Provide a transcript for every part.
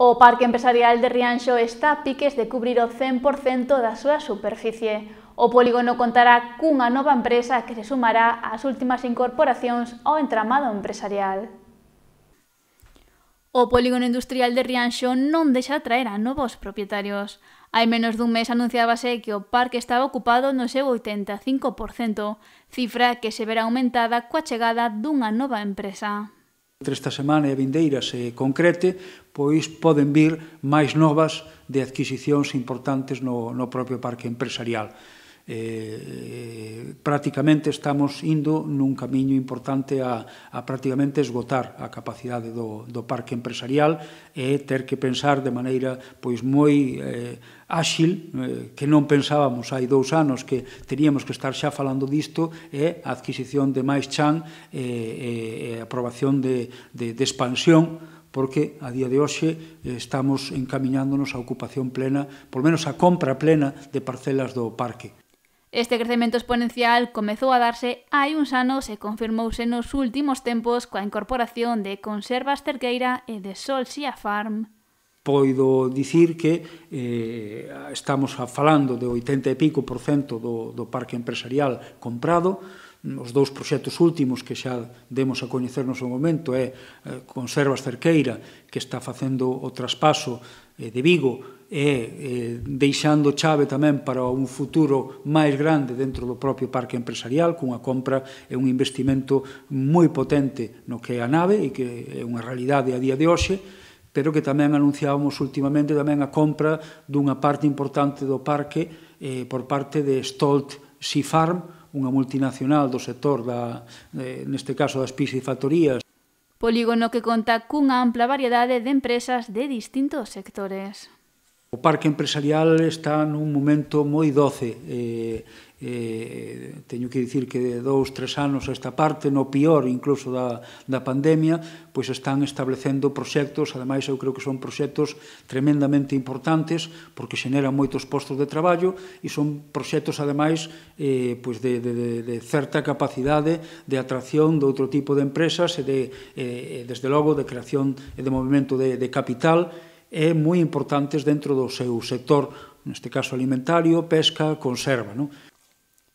O Parque Empresarial de Rianxo está a piques de cubrir o 100% da súa superficie. O polígono contará cunha nova empresa que se sumará ás últimas incorporacións ao entramado empresarial. O polígono industrial de Rianxo non deixa atraer a novos propietarios. Hai menos dun mes anunciábase que o parque estaba ocupado no seu 85%, cifra que se verá aumentada coa chegada dunha nova empresa entre esta semana e vindeira se concrete, pois poden vir máis novas de adquisicións importantes no, no propio parque empresarial eh, prácticamente estamos indo nun camiño importante a, a prácticamente esgotar a capacidade do, do parque empresarial e ter que pensar de maneira pois moi eh, áxil eh, que non pensábamos hai dous anos que teríamos que estar xa falando disto é a adquisición de máis chan e, eh, eh, aprobación de, de, de expansión porque a día de hoxe eh, estamos encaminándonos á ocupación plena, por menos á compra plena de parcelas do parque. Este crecemento exponencial comezou a darse hai uns anos e confirmouse nos últimos tempos coa incorporación de Conservas Terqueira e de Sol Sia Farm. Poido dicir que eh, estamos falando de 80 e pico por cento do, do parque empresarial comprado, os dous proxectos últimos que xa demos a coñecer no seu momento é eh, Conservas Cerqueira, que está facendo o traspaso eh, de Vigo e eh, deixando chave tamén para un futuro máis grande dentro do propio parque empresarial cunha compra e un investimento moi potente no que é a nave e que é unha realidade a día de hoxe pero que tamén anunciábamos últimamente tamén a compra dunha parte importante do parque eh, por parte de Stolt Sea Farm, unha multinacional do sector, da, eh, neste caso das piscifactorías, polígono que conta cunha ampla variedade de empresas de distintos sectores. O parque empresarial está nun momento moi doce. Eh, eh, teño que dicir que de dous, tres anos a esta parte, no pior incluso da, da pandemia, pois están establecendo proxectos, ademais eu creo que son proxectos tremendamente importantes porque xeneran moitos postos de traballo e son proxectos ademais eh, pois de, de, de, de certa capacidade de atracción de outro tipo de empresas e de, eh, desde logo de creación e de movimento de, de capital e moi importantes dentro do seu sector, neste caso alimentario, pesca, conserva. Non?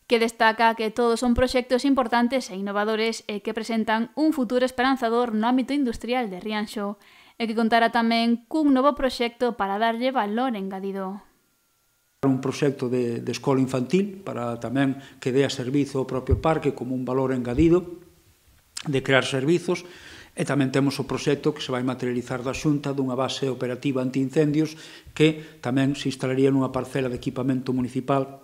que destaca que todos son proxectos importantes e innovadores e que presentan un futuro esperanzador no ámbito industrial de Rianxo e que contará tamén cun novo proxecto para darlle valor engadido. Un proxecto de, de escola infantil para tamén que dé a servizo ao propio parque como un valor engadido de crear servizos E tamén temos o proxecto que se vai materializar da Xunta dunha base operativa antiincendios que tamén se instalaría nunha parcela de equipamento municipal